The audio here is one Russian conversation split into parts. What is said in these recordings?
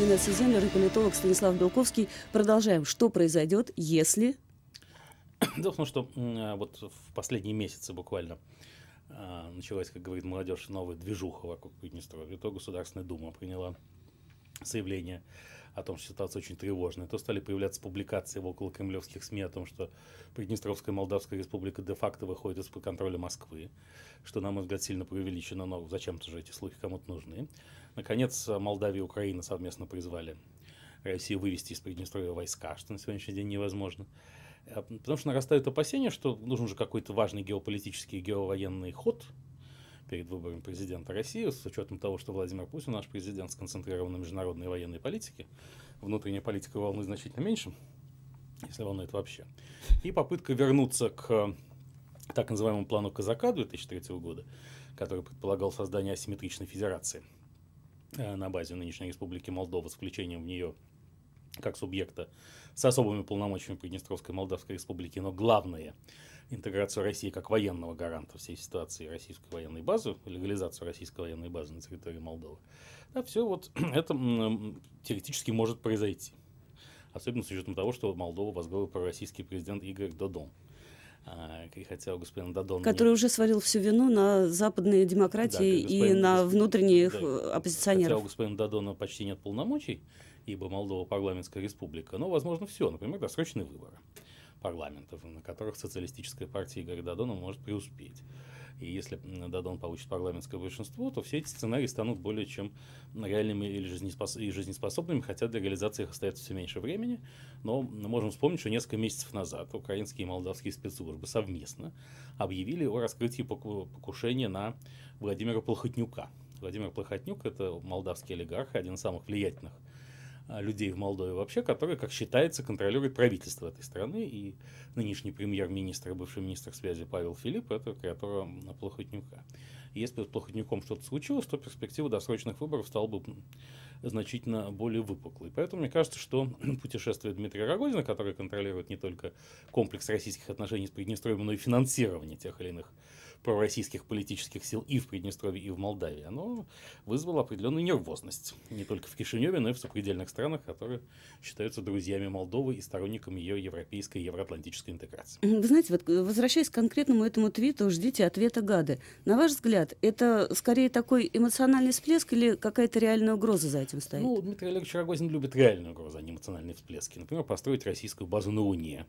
Нина Сизенлер и политолог Станислав Белковский. Продолжаем. Что произойдет, если... Дело в том, что а, вот в последние месяцы буквально а, началась, как говорит молодежь, новая движуха вокруг Приднестровья. То Государственная Дума приняла заявления о том, что ситуация очень тревожная, то стали появляться публикации в около кремлевских СМИ о том, что Приднестровская Молдавская Республика де-факто выходит из-под контроля Москвы, что, на мой взгляд, сильно преувеличено, но зачем-то же эти слухи кому-то нужны. Наконец, Молдавия и Украина совместно призвали Россию вывести из Приднестровья войска, что на сегодняшний день невозможно. Э, потому что нарастают опасения, что нужен же какой-то важный геополитический и геовоенный ход – перед выборами президента России, с учетом того, что Владимир Путин, наш президент, сконцентрирован на международной военной политике, внутренняя политика волны значительно меньше, если волнует вообще, и попытка вернуться к так называемому плану казака 2003 года, который предполагал создание асимметричной федерации э, на базе нынешней республики Молдова с включением в нее как субъекта с особыми полномочиями Приднестровской Молдавской Республики, но главное – интеграцию России как военного гаранта всей ситуации российской военной базы, легализацию российской военной базы на территории Молдовы, да, все вот это теоретически может произойти. Особенно с учетом того, что Молдова возглавил пророссийский президент Игорь Додон и а, хотел господин Дадон... Который мне... уже свалил всю вину на западные демократии да, и, господин... и на внутренних да, э, оппозиционеров. Хотя у господина Дадона почти нет полномочий, ибо Молдова парламентская республика, но, возможно, все, например, досрочные выборы парламентов, на которых социалистическая партия Игоря Дадона может преуспеть и если Дадон получит парламентское большинство, то все эти сценарии станут более чем реальными или жизнеспос... и жизнеспособными, хотя для реализации их остается все меньше времени. Но мы можем вспомнить, что несколько месяцев назад украинские и молдавские спецслужбы совместно объявили о раскрытии покушения на Владимира Плохотнюка. Владимир Плохотнюк – это молдавский олигарх, один из самых влиятельных а, людей в Молдове вообще, которые, как считается, контролируют правительство этой страны. И нынешний премьер-министр, бывший министр связи Павел Филипп, это креатора плохотнюка. нюка. Если бы с Плохотнюком что-то случилось, то перспектива досрочных выборов стала бы значительно более выпуклой. Поэтому мне кажется, что путешествие Дмитрия Рогозина, который контролирует не только комплекс российских отношений с Приднестровьем, но и финансирование тех или иных пророссийских политических сил и в Приднестровье, и в Молдавии, оно вызвало определенную нервозность не только в Кишиневе, но и в сопредельных странах, которые считаются друзьями Молдовы и сторонниками ее европейской и евроатлантической интеграции. Вы знаете, вот э, возвращаясь к конкретному этому твиту, ждите ответа гады. На ваш взгляд, взгляд, это скорее такой эмоциональный всплеск или какая-то реальная угроза за этим стоит? Ну, Дмитрий Олегович Рогозин любит реальную угрозу, а не эмоциональные всплески. Например, построить российскую базу на Луне,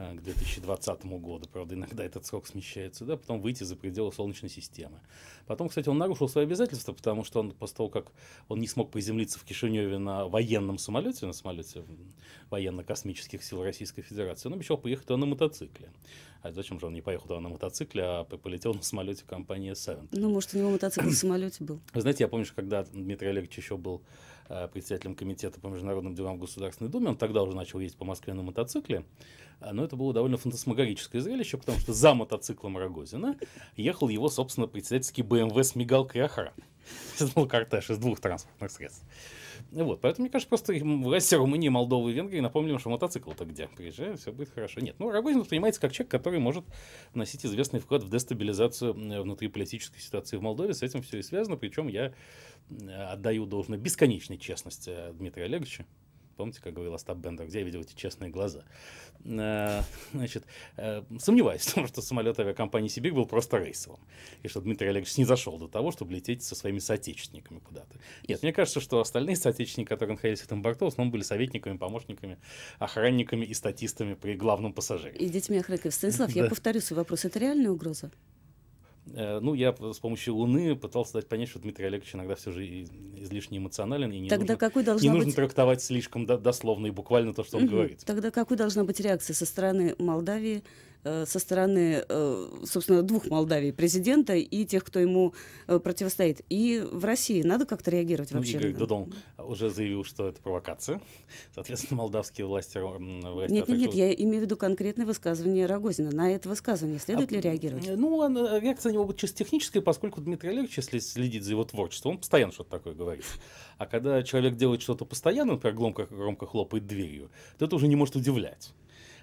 Э, к 2020 году. Правда, иногда этот срок смещается, да, потом выйти за пределы Солнечной системы. Потом, кстати, он нарушил свои обязательства, потому что он после того, как он не смог приземлиться в Кишиневе на военном самолете, на самолете военно-космических сил Российской Федерации, он обещал поехать туда на мотоцикле. А зачем же он не поехал туда на мотоцикле, а полетел на самолете компании Seven? Ну, может, у него мотоцикл в самолете был. знаете, я помню, что когда Дмитрий Олегович еще был Э, председателем комитета по международным делам в Государственной Думе. Он тогда уже начал ездить по Москве на мотоцикле. Э, но это было довольно фантасмагорическое зрелище, потому что за мотоциклом Рогозина ехал его, собственно, председательский БМВ с мигалкой охраны сделал кортеж из двух транспортных средств. Вот, поэтому, мне кажется, просто власти Румынии, Молдовы и Венгрии напомним, что мотоцикл-то где? Приезжай, все будет хорошо. Нет, ну, Рогозин воспринимается как человек, который может носить известный вклад в дестабилизацию э, внутриполитической ситуации в Молдове. С этим все и связано, причем я отдаю должное бесконечной честности э, Дмитрия Олеговича. Помните, как говорил Остап Бендер, где я видел эти честные глаза? Э, значит, э, сомневаюсь в том, что самолет авиакомпании «Сибирь» был просто рейсовым. И что Дмитрий Олегович не зашел до того, чтобы лететь со своими соотечественниками куда-то. Нет, мне кажется, что остальные соотечественники, которые находились в этом борту, в основном были советниками, помощниками, охранниками и статистами при главном пассажире. И детьми охранников. Станислав, я повторю свой вопрос. Это реальная угроза? Э, ну, я с помощью Луны пытался дать понять, что Дмитрий Олегович иногда все же излишне эмоционален. И не Тогда нужно, какой должна не быть... нужно трактовать слишком дословно и буквально то, что он угу. говорит. Тогда какой должна быть реакция со стороны Молдавии, э, со стороны, э, собственно, двух Молдавий, президента и тех, кто ему противостоит. И в России надо как-то реагировать вообще? Ну, Игорь Додон, уже заявил, что это провокация. Соответственно, молдавские власти... Э, власти нет, нет, нет, я имею в виду конкретное высказывание Рогозина. На это высказывание следует а, ли реагировать? Э, ну, она, э, реакция на него будет чисто техническая, поскольку Дмитрий Олегович, если следить за его творчеством, он постоянно что-то такое говорит. А когда человек делает что-то постоянно, например, громко, громко хлопает дверью, то это уже не может удивлять.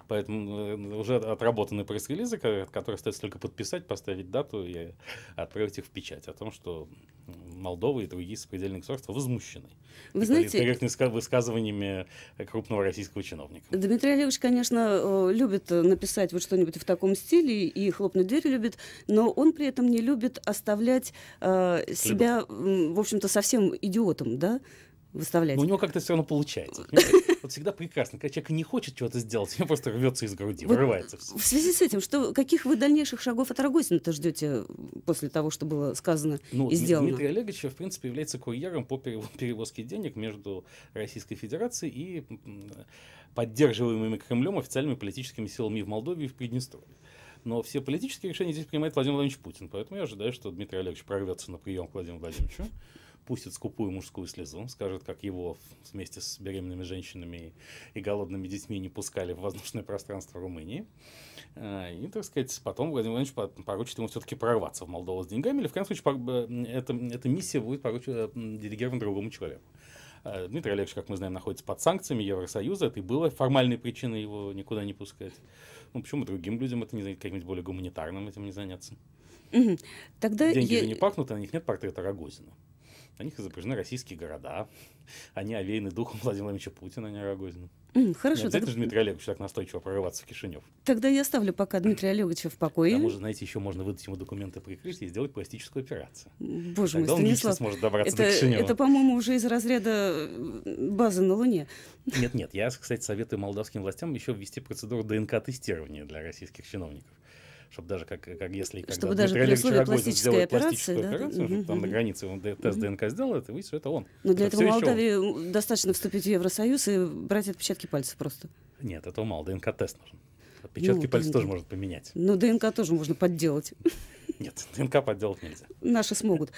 Поэтому э, уже отработаны пресс-релизы, которые остается только подписать, поставить дату и отправить их в печать о том, что Молдова и другие сопредельные государства возмущены. Вы знаете... Корректными высказываниями крупного российского чиновника. Дмитрий Олегович, конечно, э, любит э, написать вот что-нибудь в таком стиле и хлопнуть дверь любит, но он при этом не любит оставлять э, себя, в общем-то, совсем идиотом, да? выставлять. Но у него как-то все равно получается. Э, понимаете? Вот всегда прекрасно, когда человек не хочет чего-то сделать, он просто рвется из груди, вот вырывается. Все. В связи с этим, что, каких вы дальнейших шагов от Рогозина-то ждете э, после того, что было сказано ну, и сделано? Дмитрий Олегович, в принципе, является курьером по перевозке денег между Российской Федерацией и поддерживаемыми Кремлем официальными политическими силами в Молдове и в Приднестровье. Но все политические решения здесь принимает Владимир Владимирович Путин. Поэтому я ожидаю, что Дмитрий Олегович прорвется на прием к Владимиру Владимировичу пустит скупую мужскую слезу, скажет, как его вместе с беременными женщинами и голодными детьми не пускали в воздушное пространство Румынии. Э, и, так сказать, потом Владимир Владимирович поручит ему все-таки прорваться в Молдову с деньгами, или, в крайнем случае, э, эта, эта миссия будет поручена э, делегирована другому человеку. Дмитрий Олегович, как мы знаем, находится под санкциями Евросоюза. Это и было формальной причиной его никуда не пускать. Ну, почему другим людям это не занять, каким-нибудь более гуманитарным этим не заняться? Тогда Деньги я... же не пахнут, а на них нет портрета Рогозина. На них изображены российские города. Они овеяны духом Владимира Владимировича Путина, а не Рогозина. Mm, хорошо. Это тогда... же Дмитрий Олегович так настойчиво прорываться в Кишинев. Тогда я оставлю пока Дмитрия Олеговича в покое. К тому знаете, еще можно выдать ему документы прикрытия и сделать пластическую операцию. Боже тогда мой, он Станислав, сможет добраться это, до Кишинева. Это, по-моему, уже из разряда э, базы на Луне. Нет-нет, я, кстати, советую молдавским властям еще ввести процедуру ДНК-тестирования для российских чиновников чтобы даже как, как если когда чтобы даже при условии пластической операции, да? операцию, угу, там угу. на границе он тест ДНК сделал, это выяснилось, что это он. Но для это этого Молдавии достаточно вступить в Евросоюз и брать отпечатки пальцев просто. Нет, этого мало, ДНК-тест нужен. Отпечатки ну, пальцев ДНК. тоже можно поменять. Ну, ДНК тоже можно подделать. Нет, ДНК подделать нельзя. Наши смогут.